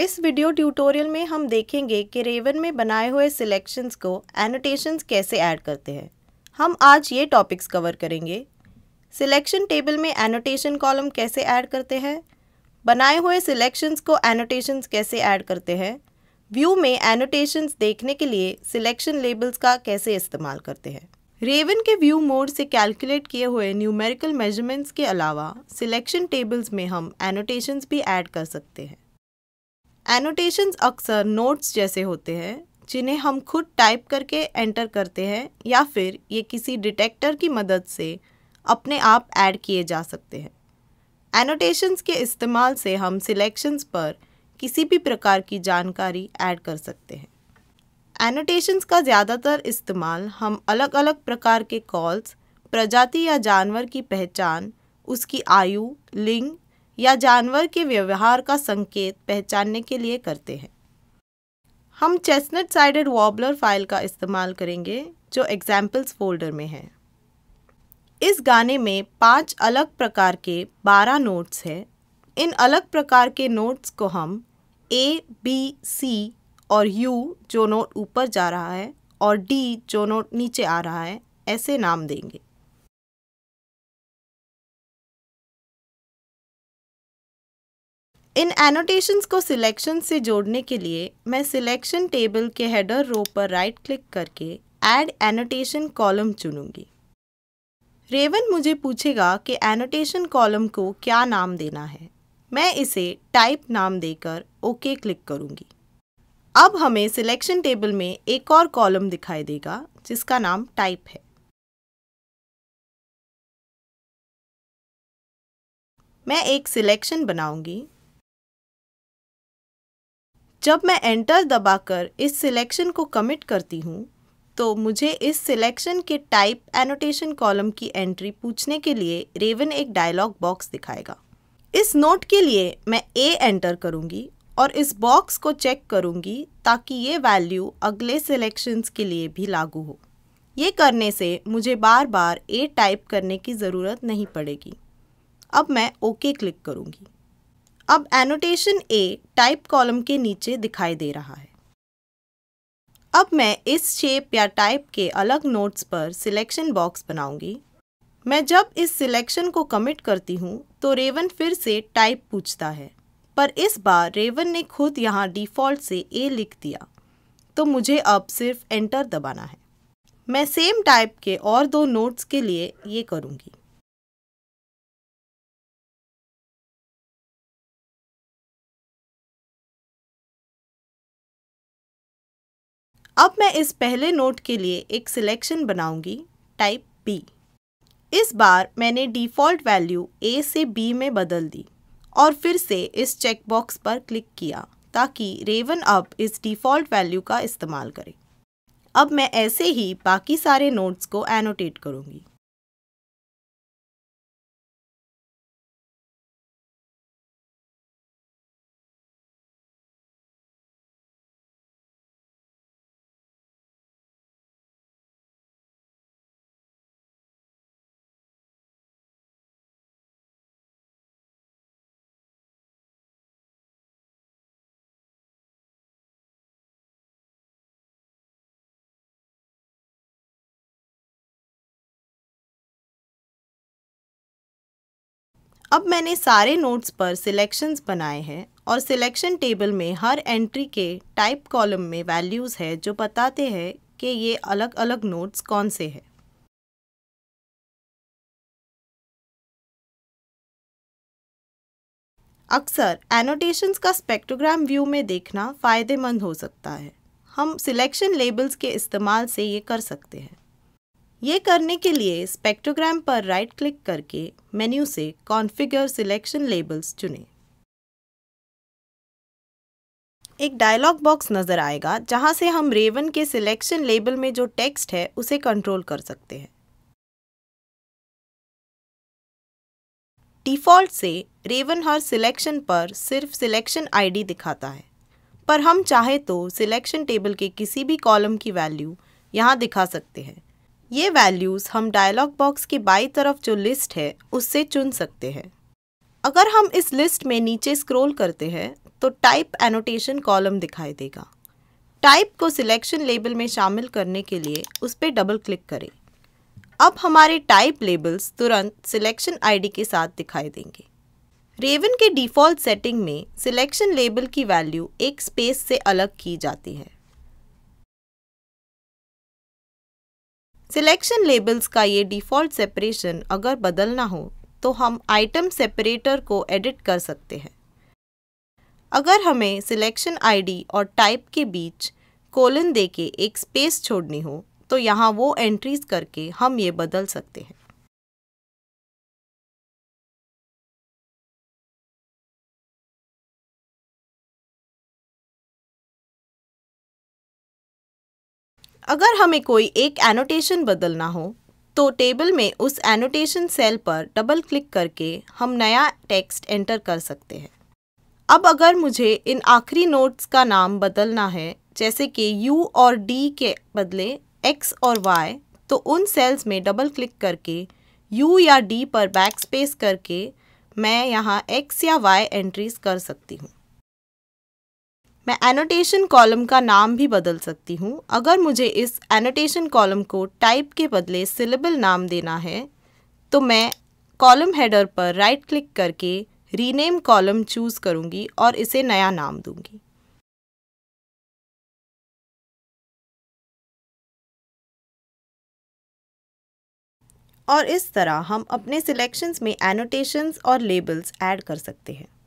इस video tutorial में हम देखेंगे कि रेवन में बनाए हुए सिलेक्शंस को एनोटेशंस कैसे ऐड करते हैं हम आज ये टॉपिक्स कवर करेंगे सिलेक्शन टेबल में एनोटेशन कॉलम कैसे ऐड करते हैं बनाए हुए सिलेक्शंस को एनोटेशंस कैसे ऐड करते हैं व्यू में एनोटेशंस देखने के लिए सिलेक्शन लेबल्स का कैसे इस्तेमाल करते हैं रेवन के व्यू मोड से कैलकुलेट किए हुए न्यूमेरिकल मेजरमेंट्स के अलावा सिलेक्शन टेबल्स में हम एनोटेशंस भी ऐड कर सकते हैं एनोटेशंस अक्सर नोट्स जैसे होते हैं जिन्हें हम खुद टाइप करके एंटर करते हैं या फिर ये किसी डिटेक्टर की मदद से अपने आप ऐड किए जा सकते हैं एनोटेशंस के इस्तेमाल से हम सिलेक्शंस पर किसी भी प्रकार की जानकारी ऐड कर सकते हैं एनोटेशंस का ज़्यादातर इस्तेमाल हम अलग अलग प्रकार के कॉल्स प्रजाति या जानवर की पहचान उसकी आयु लिंग या जानवर के व्यवहार का संकेत पहचानने के लिए करते हैं हम चेस्टनट साइडेड वॉबलर फाइल का इस्तेमाल करेंगे जो एग्जाम्पल्स फोल्डर में है इस गाने में पांच अलग प्रकार के बारह नोट्स हैं इन अलग प्रकार के नोट्स को हम ए बी सी और यू जो नोट ऊपर जा रहा है और डी जो नोट नीचे आ रहा है ऐसे नाम देंगे इन एनोटेशंस को सिलेक्शन से जोड़ने के लिए मैं सिलेक्शन टेबल के हेडर रो पर राइट क्लिक करके ऐड एनोटेशन कॉलम चुनूंगी रेवन मुझे पूछेगा कि एनोटेशन कॉलम को क्या नाम देना है मैं इसे टाइप नाम देकर ओके क्लिक करूंगी अब हमें सिलेक्शन टेबल में एक और कॉलम दिखाई देगा जिसका नाम टाइप है मैं एक सिलेक्शन बनाऊंगी जब मैं एंटर दबाकर इस सिलेक्शन को कमिट करती हूँ तो मुझे इस सिलेक्शन के टाइप एनोटेशन कॉलम की एंट्री पूछने के लिए रेवन एक डायलॉग बॉक्स दिखाएगा इस नोट के लिए मैं ए एंटर करूँगी और इस बॉक्स को चेक करूँगी ताकि ये वैल्यू अगले सिलेक्शंस के लिए भी लागू हो ये करने से मुझे बार बार ए टाइप करने की ज़रूरत नहीं पड़ेगी अब मैं ओके क्लिक करूँगी अब एनोटेशन ए टाइप कॉलम के नीचे दिखाई दे रहा है अब मैं इस शेप या टाइप के अलग नोट्स पर सिलेक्शन बॉक्स बनाऊंगी मैं जब इस सिलेक्शन को कमिट करती हूँ तो रेवन फिर से टाइप पूछता है पर इस बार रेवन ने खुद यहाँ डिफ़ॉल्ट से ए लिख दिया तो मुझे अब सिर्फ एंटर दबाना है मैं सेम टाइप के और दो नोट्स के लिए ये करूँगी अब मैं इस पहले नोट के लिए एक सिलेक्शन बनाऊंगी टाइप बी इस बार मैंने डिफ़ॉल्ट वैल्यू ए से बी में बदल दी और फिर से इस चेकबॉक्स पर क्लिक किया ताकि रेवन अब इस डिफ़ॉल्ट वैल्यू का इस्तेमाल करे अब मैं ऐसे ही बाकी सारे नोट्स को एनोटेट करूँगी अब मैंने सारे नोट्स पर सिलेक्शंस बनाए हैं और सिलेक्शन टेबल में हर एंट्री के टाइप कॉलम में वैल्यूज़ है जो बताते हैं कि ये अलग अलग नोट्स कौन से हैं अक्सर एनोटेशंस का स्पेक्ट्रोग्राम व्यू में देखना फ़ायदेमंद हो सकता है हम सिलेक्शन लेबल्स के इस्तेमाल से ये कर सकते हैं ये करने के लिए स्पेक्ट्रोग्राम पर राइट क्लिक करके मेन्यू से कॉन्फ़िगर सिलेक्शन लेबल्स चुनें एक डायलॉग बॉक्स नज़र आएगा जहां से हम रेवन के सिलेक्शन लेबल में जो टेक्स्ट है उसे कंट्रोल कर सकते हैं डिफ़ॉल्ट से रेवन हर सिलेक्शन पर सिर्फ सिलेक्शन आईडी दिखाता है पर हम चाहे तो सिलेक्शन टेबल के किसी भी कॉलम की वैल्यू यहाँ दिखा सकते हैं ये वैल्यूज़ हम डायलॉग बॉक्स के बाई तरफ जो लिस्ट है उससे चुन सकते हैं अगर हम इस लिस्ट में नीचे स्क्रॉल करते हैं तो टाइप एनोटेशन कॉलम दिखाई देगा टाइप को सिलेक्शन लेबल में शामिल करने के लिए उस पर डबल क्लिक करें अब हमारे टाइप लेबल्स तुरंत सिलेक्शन आईडी के साथ दिखाई देंगे रेवन के डिफ़ॉल्ट सेटिंग में सिलेक्शन लेबल की वैल्यू एक स्पेस से अलग की जाती है सिलेक्शन लेबल्स का ये डिफ़ॉल्ट सेपरेशन अगर बदलना हो तो हम आइटम सेपरेटर को एडिट कर सकते हैं अगर हमें सिलेक्शन आईडी और टाइप के बीच कोलन देके एक स्पेस छोड़नी हो तो यहाँ वो एंट्रीज करके हम ये बदल सकते हैं अगर हमें कोई एक एनोटेशन बदलना हो तो टेबल में उस एनोटेशन सेल पर डबल क्लिक करके हम नया टेक्स्ट एंटर कर सकते हैं अब अगर मुझे इन आखिरी नोट्स का नाम बदलना है जैसे कि U और D के बदले X और Y तो उन सेल्स में डबल क्लिक करके U या D पर बैक स्पेस करके मैं यहाँ X या Y एंट्रीज कर सकती हूँ मैं एनोटेशन कॉलम का नाम भी बदल सकती हूँ अगर मुझे इस एनोटेशन कॉलम को टाइप के बदले सिलेबल नाम देना है तो मैं कॉलम हेडर पर राइट क्लिक करके रीनेम कॉलम चूज़ करूँगी और इसे नया नाम दूंगी और इस तरह हम अपने सिलेक्शंस में एनोटेशंस और लेबल्स ऐड कर सकते हैं